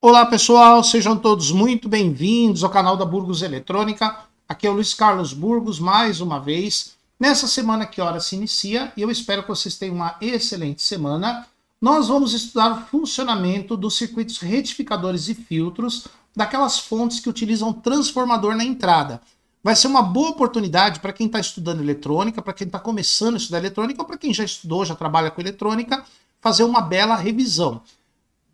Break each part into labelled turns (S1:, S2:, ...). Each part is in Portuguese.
S1: Olá pessoal, sejam todos muito bem-vindos ao canal da Burgos Eletrônica. Aqui é o Luiz Carlos Burgos mais uma vez. Nessa semana que hora se inicia e eu espero que vocês tenham uma excelente semana. Nós vamos estudar o funcionamento dos circuitos retificadores e filtros daquelas fontes que utilizam transformador na entrada. Vai ser uma boa oportunidade para quem está estudando eletrônica, para quem está começando a estudar eletrônica ou para quem já estudou, já trabalha com eletrônica, fazer uma bela revisão.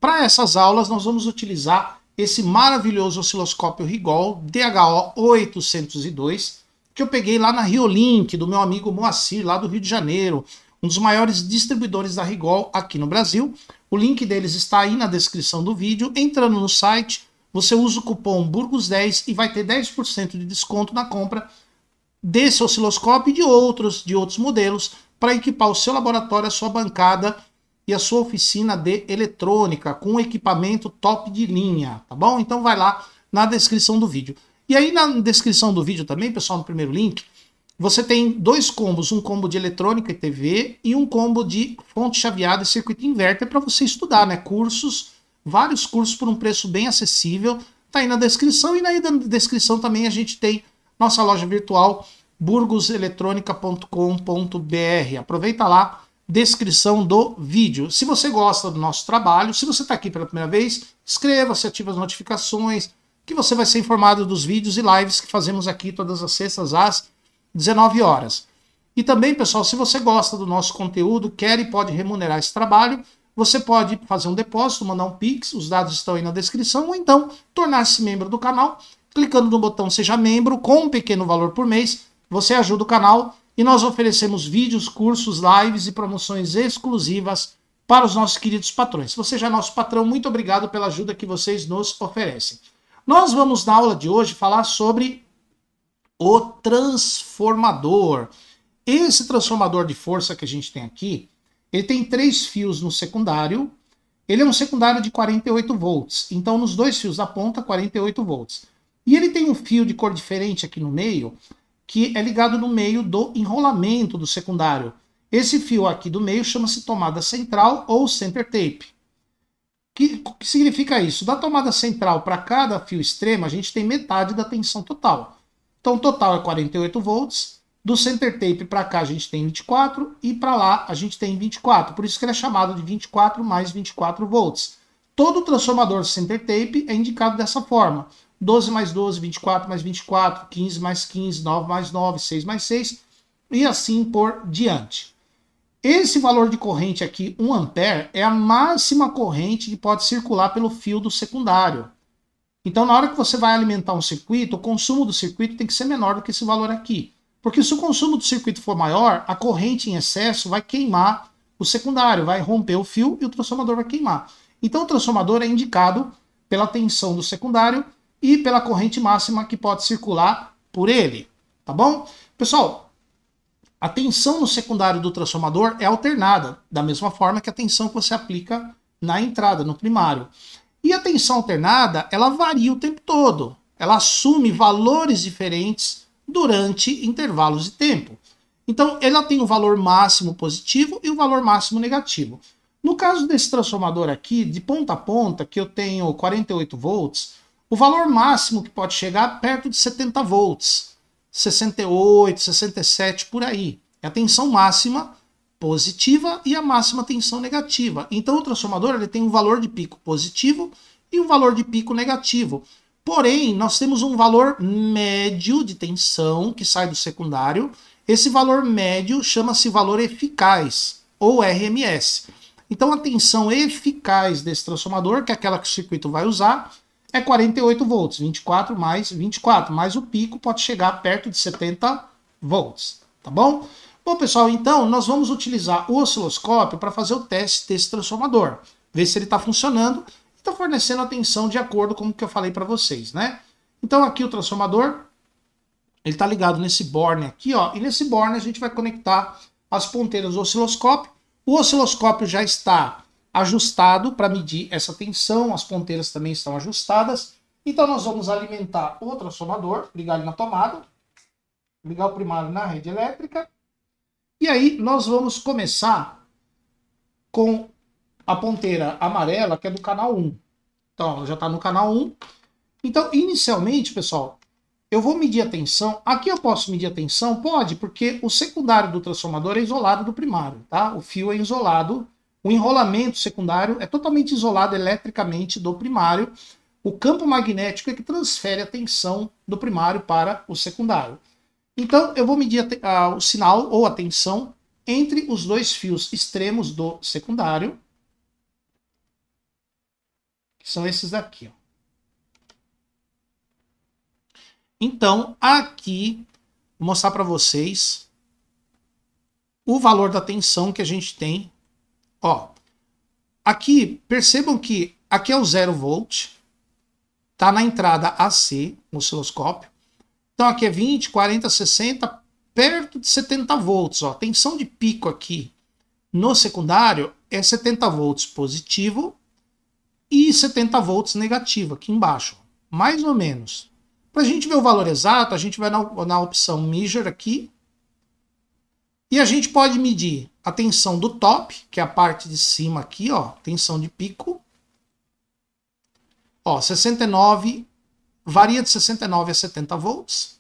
S1: Para essas aulas, nós vamos utilizar esse maravilhoso osciloscópio Rigol DHO802, que eu peguei lá na Riolink, do meu amigo Moacir, lá do Rio de Janeiro, um dos maiores distribuidores da Rigol aqui no Brasil. O link deles está aí na descrição do vídeo. Entrando no site, você usa o cupom Burgos10 e vai ter 10% de desconto na compra desse osciloscópio e de outros, de outros modelos para equipar o seu laboratório, a sua bancada e a sua oficina de eletrônica com equipamento top de linha, tá bom? Então vai lá na descrição do vídeo. E aí na descrição do vídeo também, pessoal, no primeiro link, você tem dois combos, um combo de eletrônica e TV e um combo de fonte chaveada e circuito inverter para você estudar, né? Cursos, vários cursos por um preço bem acessível, tá aí na descrição e na descrição também a gente tem nossa loja virtual burgoseletrônica.com.br, Aproveita lá descrição do vídeo. Se você gosta do nosso trabalho, se você está aqui pela primeira vez, inscreva-se, ative as notificações, que você vai ser informado dos vídeos e lives que fazemos aqui todas as sextas às 19 horas. E também, pessoal, se você gosta do nosso conteúdo, quer e pode remunerar esse trabalho, você pode fazer um depósito, mandar um Pix, os dados estão aí na descrição, ou então tornar-se membro do canal, clicando no botão Seja Membro, com um pequeno valor por mês, você ajuda o canal e nós oferecemos vídeos, cursos, lives e promoções exclusivas para os nossos queridos patrões. Se você já é nosso patrão, muito obrigado pela ajuda que vocês nos oferecem. Nós vamos na aula de hoje falar sobre o transformador. Esse transformador de força que a gente tem aqui, ele tem três fios no secundário. Ele é um secundário de 48 volts. Então, nos dois fios da ponta, 48 volts. E ele tem um fio de cor diferente aqui no meio, que é ligado no meio do enrolamento do secundário. Esse fio aqui do meio chama-se tomada central ou center tape. O que, que significa isso? Da tomada central para cada fio extremo, a gente tem metade da tensão total. Então, o total é 48 volts. Do center tape para cá, a gente tem 24. E para lá, a gente tem 24. Por isso que ele é chamado de 24 mais 24 volts. Todo transformador center tape é indicado dessa forma. 12 mais 12, 24 mais 24, 15 mais 15, 9 mais 9, 6 mais 6 e assim por diante. Esse valor de corrente aqui, 1 ampere, é a máxima corrente que pode circular pelo fio do secundário. Então, na hora que você vai alimentar um circuito, o consumo do circuito tem que ser menor do que esse valor aqui. Porque se o consumo do circuito for maior, a corrente em excesso vai queimar o secundário, vai romper o fio e o transformador vai queimar. Então, o transformador é indicado pela tensão do secundário e pela corrente máxima que pode circular por ele, tá bom? Pessoal, a tensão no secundário do transformador é alternada, da mesma forma que a tensão que você aplica na entrada, no primário. E a tensão alternada, ela varia o tempo todo. Ela assume valores diferentes durante intervalos de tempo. Então, ela tem o valor máximo positivo e o valor máximo negativo. No caso desse transformador aqui, de ponta a ponta, que eu tenho 48 volts, o valor máximo que pode chegar é perto de 70 volts, 68, 67 por aí. É a tensão máxima positiva e a máxima tensão negativa. Então o transformador ele tem um valor de pico positivo e um valor de pico negativo. Porém, nós temos um valor médio de tensão que sai do secundário. Esse valor médio chama-se valor eficaz ou RMS. Então a tensão eficaz desse transformador, que é aquela que o circuito vai usar, é 48 volts, 24 mais 24, mas o pico pode chegar perto de 70 volts, tá bom? Bom, pessoal, então nós vamos utilizar o osciloscópio para fazer o teste desse transformador, ver se ele está funcionando e está fornecendo a tensão de acordo com o que eu falei para vocês, né? Então aqui o transformador, ele está ligado nesse borne aqui, ó, e nesse borne a gente vai conectar as ponteiras do osciloscópio. O osciloscópio já está ajustado para medir essa tensão, as ponteiras também estão ajustadas. Então nós vamos alimentar o transformador, ligar ele na tomada, ligar o primário na rede elétrica. E aí nós vamos começar com a ponteira amarela, que é do canal 1. Então, já está no canal 1. Então, inicialmente, pessoal, eu vou medir a tensão. Aqui eu posso medir a tensão? Pode, porque o secundário do transformador é isolado do primário, tá? O fio é isolado o enrolamento secundário é totalmente isolado eletricamente do primário. O campo magnético é que transfere a tensão do primário para o secundário. Então, eu vou medir a, a, o sinal ou a tensão entre os dois fios extremos do secundário, que são esses daqui. Ó. Então, aqui, vou mostrar para vocês o valor da tensão que a gente tem Ó, aqui, percebam que aqui é o 0 volt, tá na entrada AC, no osciloscópio. Então aqui é 20, 40, 60, perto de 70 volts. Ó. A tensão de pico aqui no secundário é 70 volts positivo e 70 volts negativo aqui embaixo, mais ou menos. Para a gente ver o valor exato, a gente vai na, na opção Measure aqui e a gente pode medir a tensão do top, que é a parte de cima aqui, ó, tensão de pico. Ó, 69 varia de 69 a 70 volts.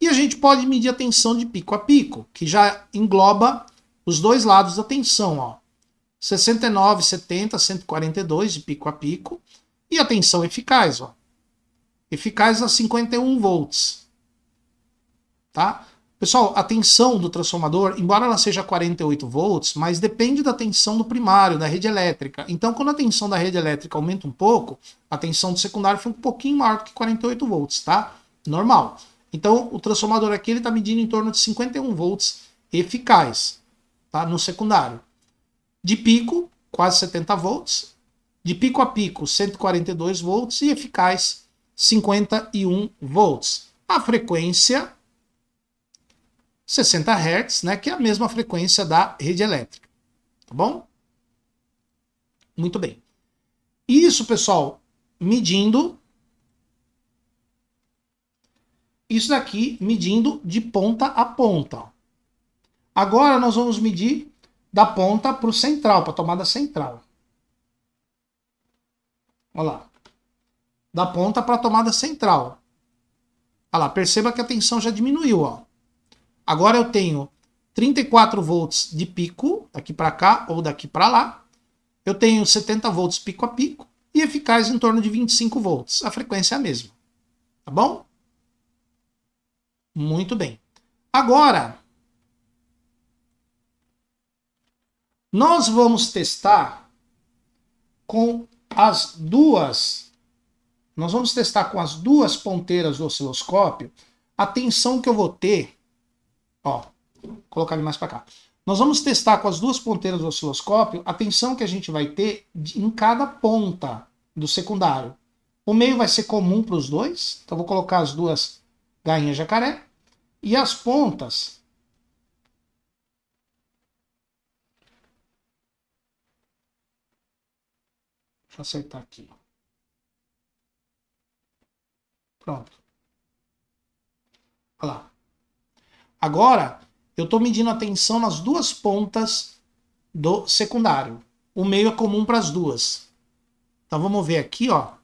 S1: E a gente pode medir a tensão de pico a pico, que já engloba os dois lados da tensão, ó. 69, 70, 142 de pico a pico e a tensão eficaz, ó. Eficaz a 51 volts. Tá? Pessoal, a tensão do transformador, embora ela seja 48 volts, mas depende da tensão do primário, da rede elétrica. Então, quando a tensão da rede elétrica aumenta um pouco, a tensão do secundário fica um pouquinho maior do que 48 volts, tá? Normal. Então, o transformador aqui ele está medindo em torno de 51 volts eficaz, tá? No secundário. De pico, quase 70 volts. De pico a pico, 142 volts e eficaz 51 volts. A frequência 60 Hz, né, que é a mesma frequência da rede elétrica. Tá bom? Muito bem. Isso, pessoal, medindo. Isso daqui medindo de ponta a ponta. Agora nós vamos medir da ponta para o central, para a tomada central. Olha lá. Da ponta para a tomada central. Olha lá, perceba que a tensão já diminuiu, ó. Agora eu tenho 34 volts de pico, daqui para cá ou daqui para lá. Eu tenho 70 volts pico a pico e eficaz em torno de 25 volts. A frequência é a mesma. Tá bom? Muito bem. Agora, nós vamos testar com as duas. Nós vamos testar com as duas ponteiras do osciloscópio a tensão que eu vou ter Ó, vou colocar ele mais para cá. Nós vamos testar com as duas ponteiras do osciloscópio a tensão que a gente vai ter em cada ponta do secundário. O meio vai ser comum para os dois, então vou colocar as duas garrinhas jacaré. E as pontas Deixa eu acertar aqui. Pronto. Olha lá. Agora, eu estou medindo a tensão nas duas pontas do secundário. O meio é comum para as duas. Então vamos ver aqui, ó.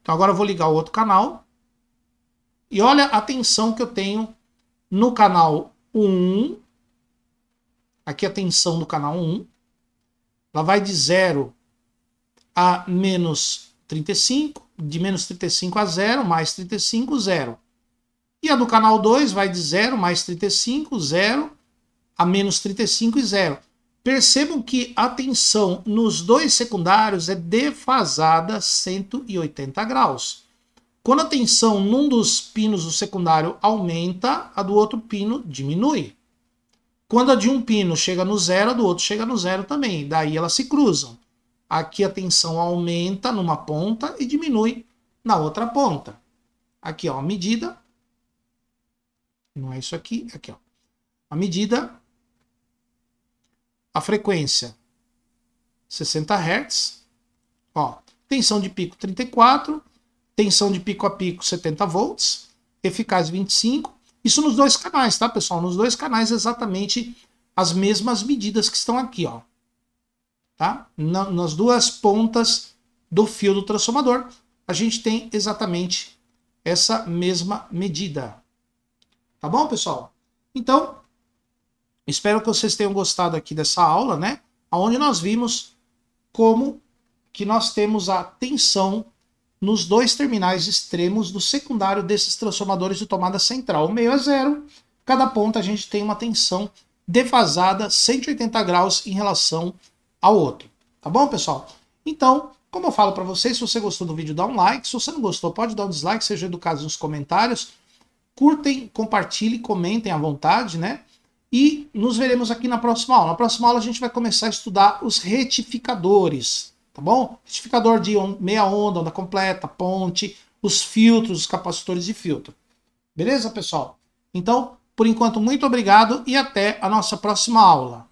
S1: Então agora eu vou ligar o outro canal. E olha a tensão que eu tenho no canal 1. Aqui a tensão do canal 1. Ela vai de 0 a menos 35, de menos 35 a 0, mais 35, 0. E a do canal 2 vai de 0 mais 35, 0 a menos 35 e 0. Percebam que a tensão nos dois secundários é defasada 180 graus. Quando a tensão num dos pinos do secundário aumenta, a do outro pino diminui. Quando a de um pino chega no zero, a do outro chega no zero também. Daí elas se cruzam. Aqui a tensão aumenta numa ponta e diminui na outra ponta. Aqui, ó, a medida não é isso aqui, aqui, ó. A medida, a frequência 60 Hz, ó, tensão de pico 34, tensão de pico a pico 70 volts, eficaz 25. Isso nos dois canais, tá, pessoal? Nos dois canais exatamente as mesmas medidas que estão aqui, ó. Tá? Na, nas duas pontas do fio do transformador, a gente tem exatamente essa mesma medida. Tá bom, pessoal? Então, espero que vocês tenham gostado aqui dessa aula, né? Onde nós vimos como que nós temos a tensão nos dois terminais extremos do secundário desses transformadores de tomada central. O meio é zero, cada ponta a gente tem uma tensão defasada 180 graus em relação ao outro. Tá bom, pessoal? Então, como eu falo para vocês, se você gostou do vídeo, dá um like. Se você não gostou, pode dar um dislike, seja educado nos comentários. Curtem, compartilhem, comentem à vontade, né? E nos veremos aqui na próxima aula. Na próxima aula a gente vai começar a estudar os retificadores, tá bom? Retificador de meia onda, onda completa, ponte, os filtros, os capacitores de filtro. Beleza, pessoal? Então, por enquanto, muito obrigado e até a nossa próxima aula.